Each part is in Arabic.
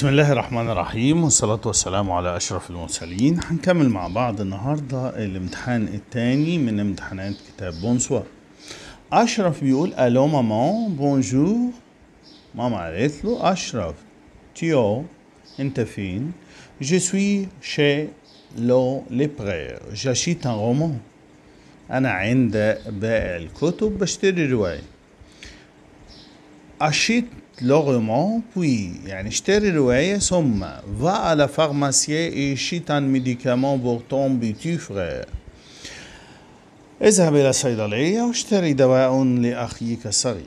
بسم الله الرحمن الرحيم والصلاة والسلام على أشرف المرسلين هنكمل مع بعض النهاردة الامتحان الثاني من امتحانات كتاب بونسوار أشرف بيقول ألو ماما بونجور ماما قالت له أشرف تيو أنت فين؟ جي سوي شي لو ليبرير جاشيت ان رومان أنا عند بائع الكتب بشتري رواية أشيت l'ornement, puis اشتري رواية ثم va à la pharmacie et achète un médicament pour ton petit frère. اذهب الى واشتري دواء الصغير.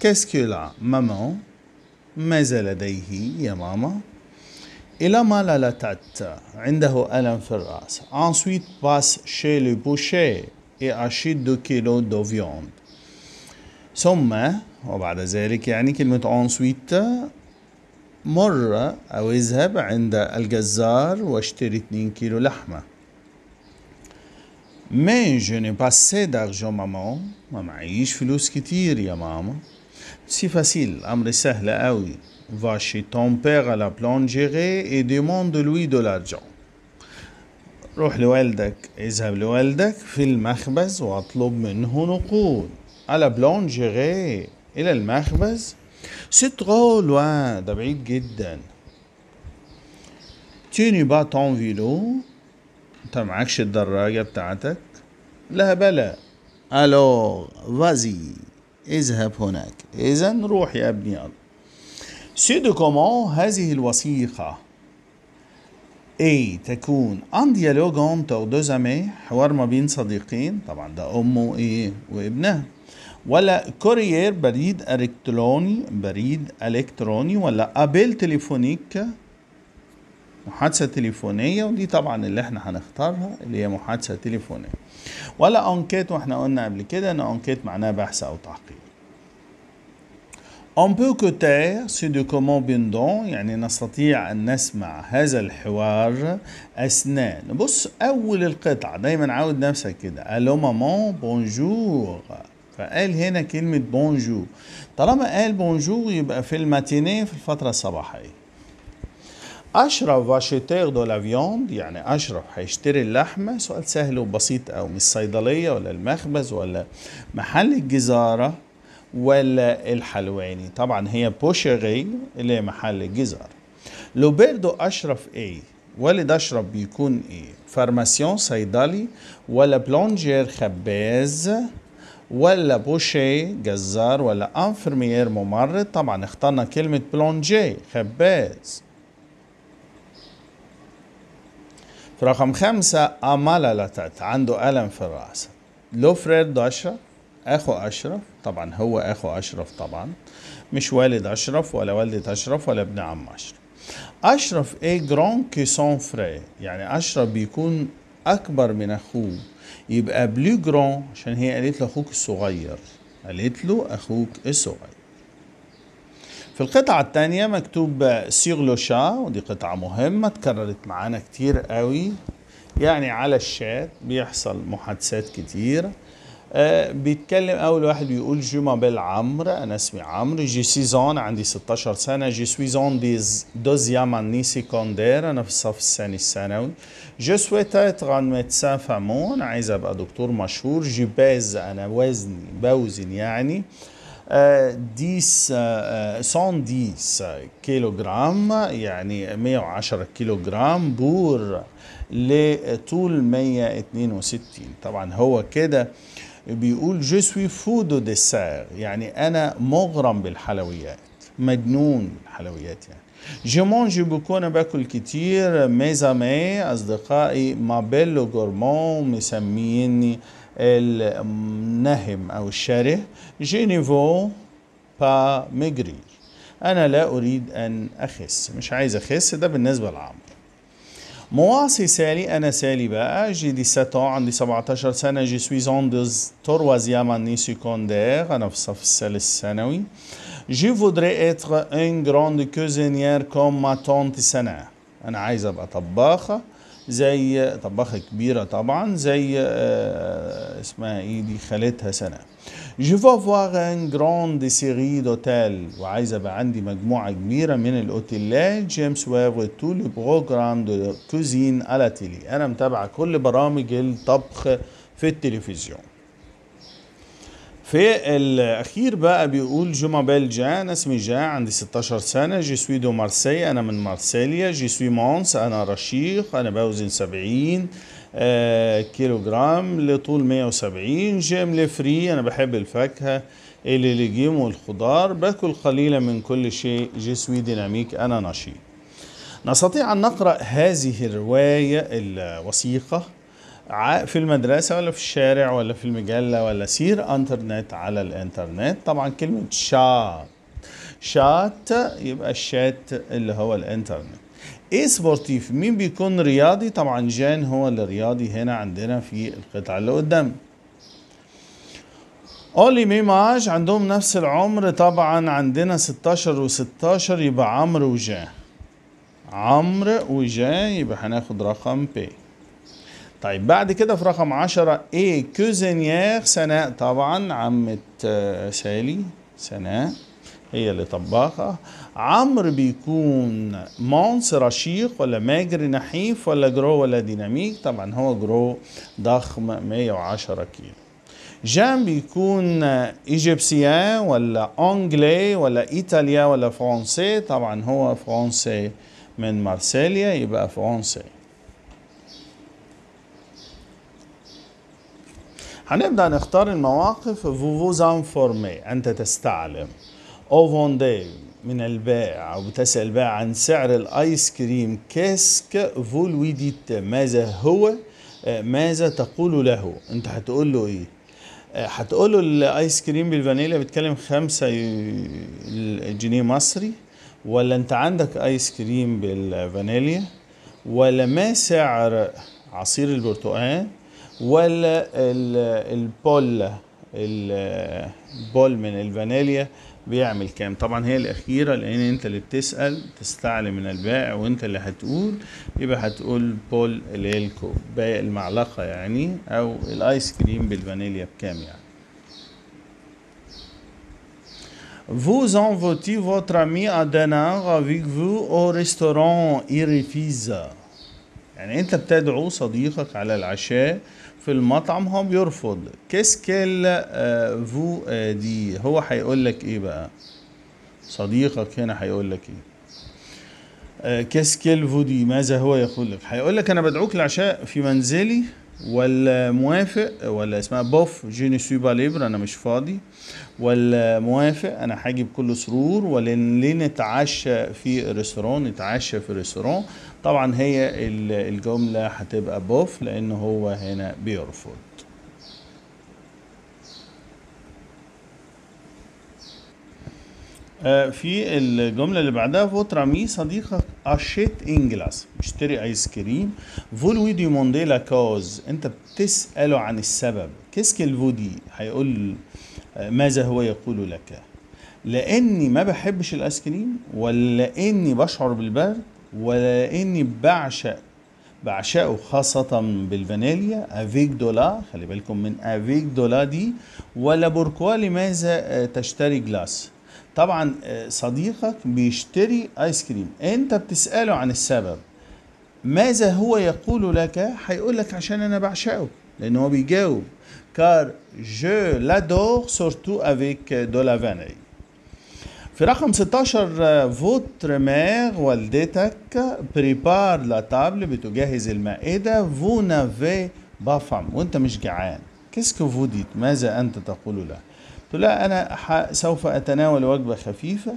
Qu'est-ce que la maman mais elle يا ماما؟ Il a mal à la tête. عنده الم في الراس Ensuite passe chez le boucher et achète 2 kilos de viande. وبعد ذلك يعني كلمة أنسويت مرة أو اذهب عند الجزار واشتري 2 كيلو لحمة Mais je n'ai pas assez d'argent maman ما معيش فلوس كتير يا ماما سي فاسيل أمر سهل أوي Va chez ton père à la blancherie et demande-lui de l'argent روح لوالدك اذهب لوالدك في المخبز واطلب منه نقود على بلونجيري الى المخبز سيت trop loin, ده بعيد جدا. تي ني با تون فيلو انت معكش الدراجة بتاعتك. لا بلا. الو فازي اذهب هناك. اذا روح يا ابني يلا. سي دو كومون هذه الوثيقة. اي تكون ان ديالوغ انتر دو زامي حوار ما بين صديقين طبعا ده امه ايه وابنها ولا كوريير بريد الكتروني بريد الكتروني ولا ابل تليفونيك محادثة تليفونية ودي طبعا اللي احنا هنختارها اللي هي محادثة تليفونية ولا انكيت واحنا قلنا قبل كده ان انكيت معناها بحث او تعقيب On peut écouter ce document bindant يعني نستطيع أن نسمع هذا الحوار أثناء نبص أول القطعة دايما عاود نفسك كده ألو maman بونجور فقال هنا كلمة بونجو طالما قال بونجو يبقى في الماتينيه في الفترة الصباحية أشرف واشيتير دو لافيوند يعني أشرف هيشتري اللحمة سؤال سهل وبسيط أو من الصيدلية ولا المخبز ولا محل الجزارة ولا الحلواني طبعا هي بوشيغي اللي هي محل الجزارة لوبيردو أشرف إيه والد أشرف بيكون إيه فارماسيون صيدلي ولا بلونجير خباز ولا بوشي جزار ولا انفرمير ممرض طبعا اخترنا كلمة بلونجي خباز في رقم خمسة أمللتت عنده ألم في الرأس لوفريد أشرف أخو أشرف طبعا هو أخو أشرف طبعا مش والد أشرف ولا والدة أشرف ولا ابن عم أشرف أشرف إيه جران كي سون فري يعني أشرف بيكون أكبر من أخوه يبقى بلو جران عشان هي قالت له اخوك الصغير قالت له اخوك الصغير في القطعة الثانية مكتوب سيغ لو شا ودي قطعة مهمة اتكررت معانا كتير قوي يعني على الشات بيحصل محادثات كتير آه، بيتكلم اول واحد بيقول جو مابيل عمرو انا اسمي عمرو جي سيزون عندي 16 سنه جي سوي زون ديز دوزيام اني سيكوندير انا في الصف الثاني الثانوي جو سويت اتغ ميدسان فامون عايز ابقى دكتور مشهور جي باز انا وزني بوزن يعني ديس آه كيلو آه، كيلوغرام يعني 110 كيلوغرام بور لطول 162 طبعا هو كده بيقول جو سوي فود ديسير يعني انا مغرم بالحلويات مجنون بالحلويات يعني جو مونجي بكون باكل كتير ميزامي اصدقائي بيلو غورمون مسميني النهم او الشره نيفو با مجرير انا لا اريد ان اخس مش عايز اخس ده بالنسبه للعمر مواصي سالي انا سالي بقى جي 17 عندي 17 سنه جي سوي زون دو تروازيام اني سيكوندير انا في الصف الثالث الثانوي جي فودري اتر ان غروند كوزينيير كوم ما تونت سنه انا عايز ابقى طباخه زي طباخة كبيرة طبعا زي آه، اسمها ايه دي خالتها سنة جو فوار ان جراند سيري دوتيل وعايزة بقى عندي مجموعة كبيرة من الاوتيلات جيمس ويف تو لو بروجرام دو كوزين على تيلي انا متابعة كل برامج الطبخ في التلفزيون في الاخير بقى بيقول جوما بيل جان انا اسمي جان عندي 16 سنه جي سوي دو مارسي انا من مارسيليا جي سوي مونس انا رشيق انا بوزن 70 آه كيلو جرام لطول 170 جيم لي فري انا بحب الفاكهه اللي الليجيم والخضار باكل قليلا من كل شيء جي سوي ديناميك انا نشيط نستطيع ان نقرا هذه الروايه الوثيقه في المدرسة ولا في الشارع ولا في المجلة ولا سير انترنت على الانترنت طبعا كلمة شات شات يبقى الشات اللي هو الانترنت ايه سبورتيف مين بيكون رياضي طبعا جان هو اللي رياضي هنا عندنا في القطعة اللي قدام اولي ميماج عندهم نفس العمر طبعا عندنا 16 و16 يبقى عمرو وجان عمرو وجان يبقى هناخد رقم بي طيب بعد كده في رقم عشرة ايه كوزينيير سناء طبعا عمة سالي آه، سناء هي اللي طباخة عمرو بيكون مونس رشيق ولا ماجري نحيف ولا جرو ولا ديناميك طبعا هو جرو ضخم 110 كيلو جان بيكون ايجيبسيان ولا انجلي ولا ايطاليا ولا فرنسي طبعا هو فرنسي من مارسيليا يبقى فرنسي هنبدأ نختار المواقف فوفوزان فورمي أنت تستعلم أو فوندي من البائع بتسأل بائع عن سعر الآيس كريم كاسك فولوي ديت ماذا هو آه، ماذا تقول له أنت هتقول له إيه آه، هتقول له الايس كريم بالفانيليا بتكلم خمسة جنيه مصري ولا انت عندك ايس كريم بالفانيليا ولا ما سعر عصير البرتقال ولا البول البول من الفانيليا بيعمل كام طبعا هي الاخيره لان انت اللي بتسال تستعلي من البائع وانت اللي هتقول يبقى هتقول بول اللي هي الكوبايه المعلقه يعني او الايس كريم بالفانيليا بكام يعني Vous envoûtez votre ami à dîner avec vous au restaurant et refuse يعني انت بتدعو صديقك على العشاء في المطعم هو بيرفض كيسكيل فو دي هو هيقول لك ايه بقى صديقك هنا هيقول لك ايه كيسكيل فو دي ماذا هو يقول لك هيقول لك انا بدعوك العشاء في منزلي والموافق ولا اسمها بوف جيني ني سوي ليبر انا مش فاضي والموافق انا هاجي بكل سرور ولا نتعشى في ريستوران نتعشى في ريستوران طبعا هي الجمله هتبقى بوف لان هو هنا بيرفض آه، في الجملة اللي بعدها فوترا مي صديقك اشيت انجلاس بيشتري ايس كريم فولوي دي موندي لا كوز انت بتسأله عن السبب كيسك الفودي هيقول آه، ماذا هو يقول لك لاني ما بحبش الايس كريم ولا اني بشعر بالبرد ولا اني بعشق بعشقه خاصة بالفانيليا افيك دولا خلي بالكم من افيك دولا دي ولا بوركوا لماذا آه، تشتري جلاس طبعا آه، صديقك بيشتري ايس كريم انت بتساله عن السبب ماذا هو يقول لك هيقول لك عشان انا بعشقه لان هو بيجاوب كار جو لادور سورتو افيك دو لا في رقم 16 فوتر مير والدتك بريبار لا تابل بتجهز المائده فو نافي بافام وانت مش جعان كيسكو فوديت ماذا انت تقول له لا أنا سوف أتناول وجبة خفيفة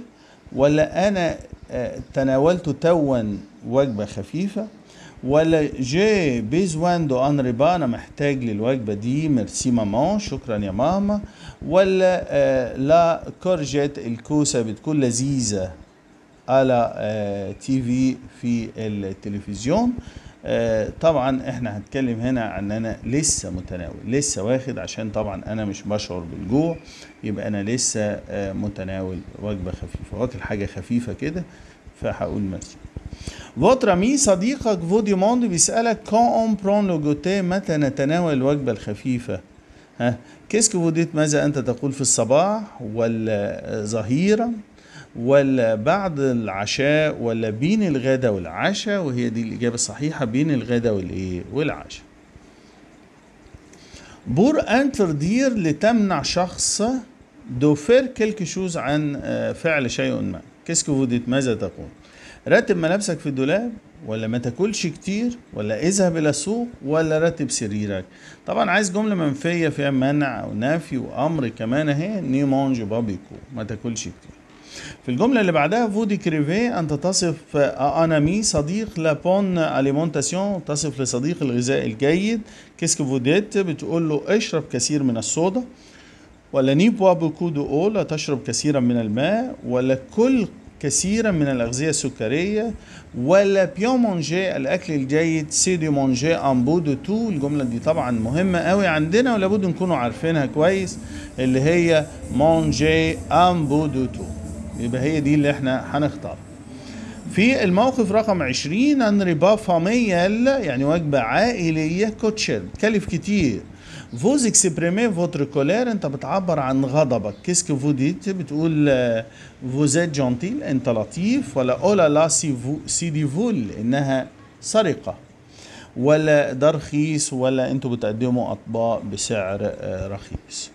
ولا أنا آه، تناولت توا وجبة خفيفة ولا جي بيزوان دو ان ريبا انا محتاج للوجبه دي ميرسي مامون شكرا يا ماما ولا آه، لا كورجيت الكوسه بتكون لذيذه على آه، تي في في التلفزيون آه، طبعا احنا هنتكلم هنا عن انا لسه متناول لسه واخد عشان طبعا انا مش بشعر بالجوع يبقى انا لسه آه، متناول وجبه خفيفه واكل حاجه خفيفه كده فهقول ماشي فوتر مي صديقك فودي موند بيسألك كون اون برون لو جوتي متى نتناول الوجبة الخفيفة؟ ها كيسك فوديت ماذا أنت تقول في الصباح ولا ظهيرا ولا بعد العشاء ولا بين الغداء والعشاء وهي دي الإجابة الصحيحة بين الغداء والإيه والعشاء بور أنتر دير لتمنع شخص دوفير كلك شوز عن آه، فعل شيء ما كيسك فوديت ماذا تقول رتب ملابسك في الدولاب ولا ما تاكلش كتير ولا اذهب الى السوق ولا رتب سريرك طبعا عايز جمله منفيه فيها منع ونفي وامر كمان اهي ني مونج بابيكو ما تاكلش كتير في الجملة اللي بعدها فو كريفي أنت تصف أنامي صديق لابون أليمونتاسيون تصف لصديق الغذاء الجيد كيسك فوديت بتقول له اشرب كثير من الصودا ولا ني بوا بوكو دو أو لا تشرب كثيرا من الماء ولا كل كثيرا من الأغذية السكرية ولا بيون مونجي الأكل الجيد سي دي مونجي أن بو دو تو الجملة دي طبعا مهمة قوي عندنا ولابد نكونوا عارفينها كويس اللي هي مونجي أن بو دو تو يبقى هي دي اللي احنا هنختار في الموقف رقم 20 ان ربا فاميال يعني وجبة عائلية كوتشير بتكلف كتير فوز اكسبريمي فوتر كولير انت بتعبر عن غضبك كيسك فو ديت بتقول فوزيت آه، جونتيل انت لطيف ولا اولا لا سي فو سي دي فول انها سرقة ولا ده رخيص ولا انتوا بتقدموا اطباق بسعر آه، رخيص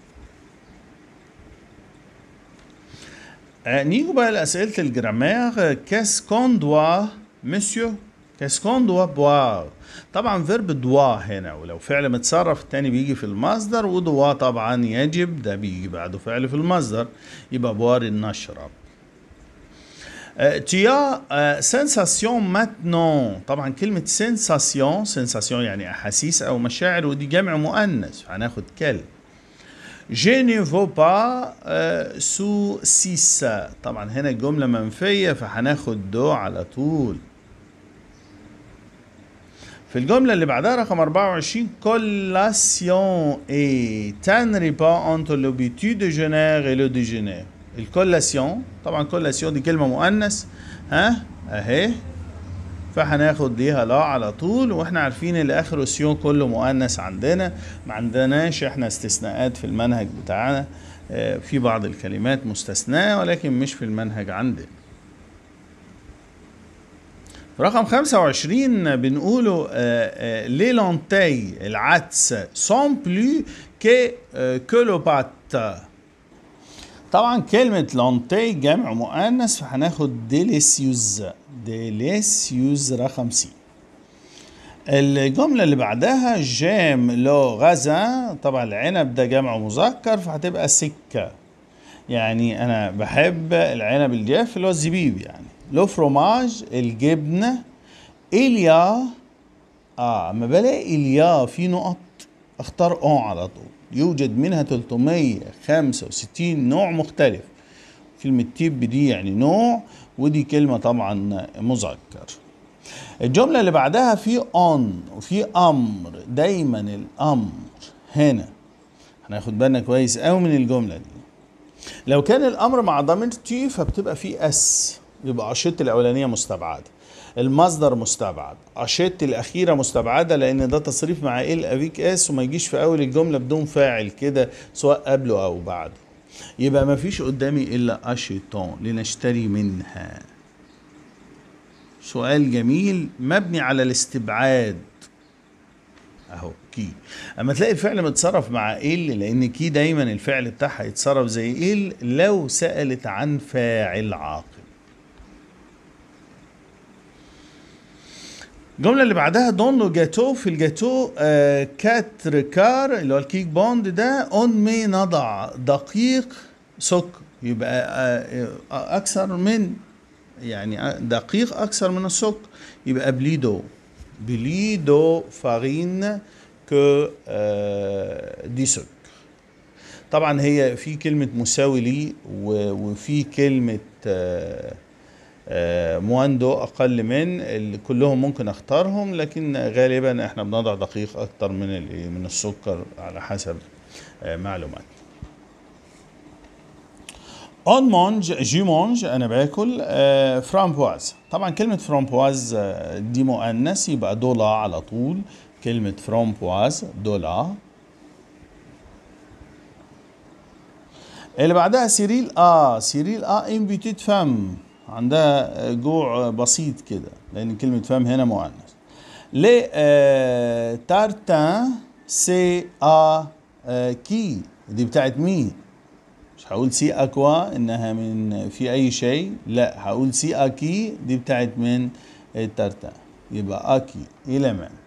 نيجوا بقى لأسئلة الجرامير كاس كون دوا مسيو كاس كون دوا بوار طبعا فيرب دوا هنا ولو فعل متصرف التاني بيجي في المصدر ودوا طبعا يجب ده بيجي بعده فعل في المصدر يبقى بوار النشرة تيا سنساسيون euh, sensation طبعا كلمة سنساسيون سنساسيون يعني أحاسيس أو مشاعر ودي جمع مؤنث هناخد كلب ne veux سو سيسا طبعا هنا الجملة منفية فهناخد دو على طول في الجملة اللي بعدها رقم 24 كولاسيون اي تان ريبا انتو لو بيتي ديجونير اي لو ديجونير الكولاسيون طبعا كولاسيون دي كلمة مؤنث ها اهي فهناخد ليها لا على طول واحنا عارفين ان اخر سيو كله مؤنث عندنا ما عندناش احنا استثناءات في المنهج بتاعنا آه، في بعض الكلمات مستثناة ولكن مش في المنهج عندنا رقم 25 بنقوله لي آه، لونتاي آه، العدس سون بلو كي كولوباتا طبعا كلمة لونتي جمع مؤنث فهناخد ديليسيوز ديليسيوز رقم سي الجملة اللي بعدها جام لو غزا طبعا العنب ده جمع مذكر فهتبقى سكة يعني أنا بحب العنب الجاف اللي هو الزبيب يعني لو فروماج الجبنة إليا آه أما بلاقي إليا في نقط أختار أون على طول يوجد منها 365 نوع مختلف كلمة تيب دي يعني نوع ودي كلمة طبعا مذكر الجملة اللي بعدها في on وفي أمر دايما الأمر هنا هناخد بالنا كويس قوي من الجملة دي لو كان الأمر مع ضمير تي فبتبقى في اس يبقى أشرطة الأولانية مستبعدة المصدر مستبعد اشيت الأخيرة مستبعدة لأن ده تصريف مع إل أبيك إس وما يجيش في أول الجملة بدون فاعل كده سواء قبله أو بعده يبقى ما فيش قدامي إلا اشيتون لنشتري منها سؤال جميل مبني على الاستبعاد اهو كي اما تلاقي الفعل متصرف مع ال لان كي دايما الفعل بتاعها يتصرف زي ال لو سالت عن فاعل عاقل الجمله اللي بعدها دون لو جاتو في الجاتو آه كاتر كار اللي هو الكيك بوند ده اون مي نضع دقيق سكر يبقى آه،, آه اكثر من يعني آه، دقيق اكثر من السكر يبقى بليدو بليدو فارين كو دي سكر طبعا هي في كلمه مساوي لي وفي كلمه آه آه، مواندو اقل من اللي كلهم ممكن اختارهم لكن غالبا احنا بنضع دقيق اكتر من من السكر على حسب معلومات اون مونج جيمونج انا باكل فرامبواز آه، طبعا كلمه فرامبواز آه، دي مؤنث يبقى دولا على طول كلمه فرامبواز دولا اللي بعدها سيريل اه سيريل اه امبيتيت فام عندها جوع بسيط كده لان كلمه فم هنا مؤنث لي آه، تارتان سي ا آه، كي دي بتاعت مين مش هقول سي اكوا انها من في اي شيء لا هقول سي اكي دي بتاعت من التارتان آه، يبقى اكي الى من